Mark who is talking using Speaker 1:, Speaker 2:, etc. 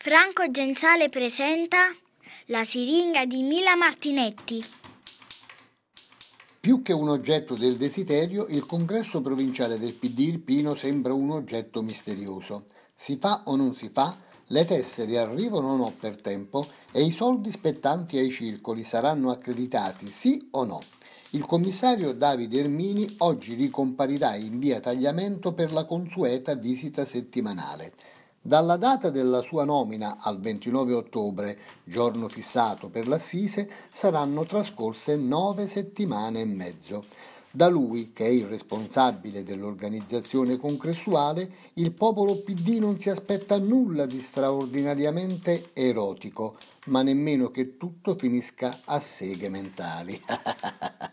Speaker 1: Franco Genzale presenta La siringa di Mila Martinetti.
Speaker 2: Più che un oggetto del desiderio, il congresso provinciale del PD Irpino sembra un oggetto misterioso. Si fa o non si fa? Le tessere arrivano o no per tempo e i soldi spettanti ai circoli saranno accreditati sì o no? Il commissario Davide Ermini oggi ricomparirà in via Tagliamento per la consueta visita settimanale. Dalla data della sua nomina al 29 ottobre, giorno fissato per l'assise, saranno trascorse nove settimane e mezzo. Da lui, che è il responsabile dell'organizzazione congressuale, il popolo PD non si aspetta nulla di straordinariamente erotico, ma nemmeno che tutto finisca a seghe mentali.